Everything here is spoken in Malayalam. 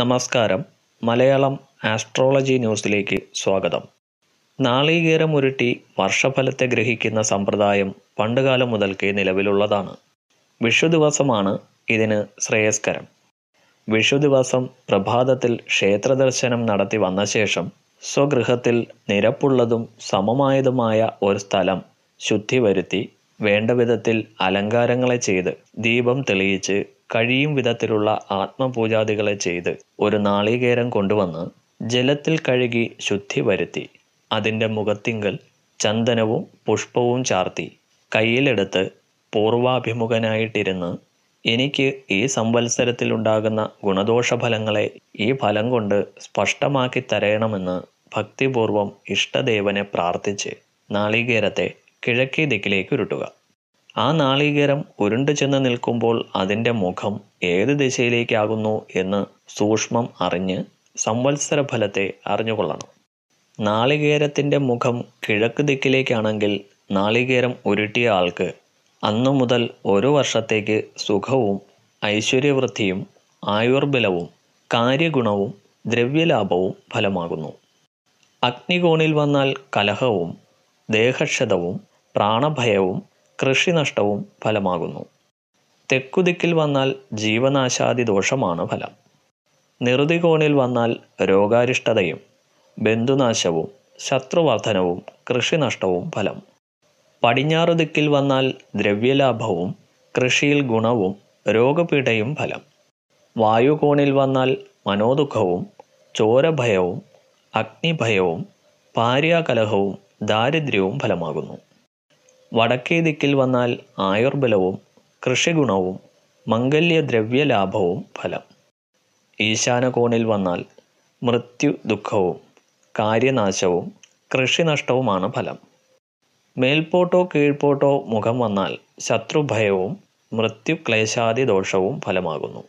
നമസ്കാരം മലയാളം ആസ്ട്രോളജി ന്യൂസിലേക്ക് സ്വാഗതം നാളികേരം ഉരുട്ടി വർഷഫലത്തെ ഗ്രഹിക്കുന്ന സമ്പ്രദായം പണ്ടുകാലം മുതൽക്കേ നിലവിലുള്ളതാണ് വിഷു ദിവസമാണ് ഇതിന് ശ്രേയസ്കരം വിഷു ദിവസം പ്രഭാതത്തിൽ ക്ഷേത്രദർശനം നടത്തി വന്ന ശേഷം സ്വഗൃഹത്തിൽ നിരപ്പുള്ളതും സമമായതുമായ ഒരു സ്ഥലം ശുദ്ധി വരുത്തി വേണ്ട വിധത്തിൽ അലങ്കാരങ്ങളെ ചെയ്ത് ദീപം തെളിയിച്ച് കഴിയും വിധത്തിലുള്ള ആത്മപൂജാദികളെ ചെയ്ത് ഒരു നാളികേരം കൊണ്ടുവന്ന് ജലത്തിൽ കഴുകി ശുദ്ധി വരുത്തി അതിൻ്റെ മുഖത്തിങ്കൽ ചന്ദനവും പുഷ്പവും ചാർത്തി കയ്യിലെടുത്ത് പൂർവാഭിമുഖനായിട്ടിരുന്ന് എനിക്ക് ഈ സംവത്സരത്തിലുണ്ടാകുന്ന ഗുണദോഷഫലങ്ങളെ ഈ ഫലം കൊണ്ട് സ്പഷ്ടമാക്കി തരയണമെന്ന് ഭക്തിപൂർവം ഇഷ്ടദേവനെ പ്രാർത്ഥിച്ച് നാളികേരത്തെ കിഴക്കേ ദിക്കിലേക്ക് ഉരുട്ടുക ആ നാളികേരം ഉരുണ്ടു ചെന്ന് നിൽക്കുമ്പോൾ അതിൻ്റെ മുഖം ഏത് ദിശയിലേക്കാകുന്നു എന്ന് സൂക്ഷ്മം അറിഞ്ഞ് സംവത്സര ഫലത്തെ അറിഞ്ഞുകൊള്ളണം നാളികേരത്തിൻ്റെ മുഖം കിഴക്ക് ദിക്കിലേക്കാണെങ്കിൽ നാളികേരം ഉരുട്ടിയ ആൾക്ക് അന്നു മുതൽ ഒരു വർഷത്തേക്ക് സുഖവും ഐശ്വര്യവൃദ്ധിയും ആയുർബലവും കാര്യഗുണവും ദ്രവ്യലാഭവും ഫലമാകുന്നു അഗ്നികോണിൽ വന്നാൽ കലഹവും ദേഹക്ഷതവും പ്രാണഭയവും കൃഷിനഷ്ടവും ഫലമാകുന്നു തെക്കുദിക്കിൽ വന്നാൽ ജീവനാശാദി ദോഷമാണ് ഫലം നിറുതികോണിൽ വന്നാൽ രോഗാരിഷ്ടതയും ബന്ധുനാശവും ശത്രുവർധനവും കൃഷിനഷ്ടവും ഫലം പടിഞ്ഞാറ് ദിക്കിൽ വന്നാൽ ദ്രവ്യലാഭവും കൃഷിയിൽ ഗുണവും രോഗപീഠയും ഫലം വായുകോണിൽ വന്നാൽ മനോദുഃഖവും ചോരഭയവും അഗ്നിഭയവും ഭാര്യാകലഹവും ദാരിദ്ര്യവും ഫലമാകുന്നു വടക്കേ ദിക്കിൽ വന്നാൽ ആയുർബലവും കൃഷിഗുണവും മംഗല്യദ്രവ്യലാഭവും ഫലം ഈശാനകോണിൽ വന്നാൽ മൃത്യു ദുഃഖവും കാര്യനാശവും കൃഷിനഷ്ടവുമാണ് ഫലം മേൽപോട്ടോ കീഴ്പോട്ടോ മുഖം വന്നാൽ ശത്രുഭയവും മൃത്യു ക്ലേശാദി ദോഷവും ഫലമാകുന്നു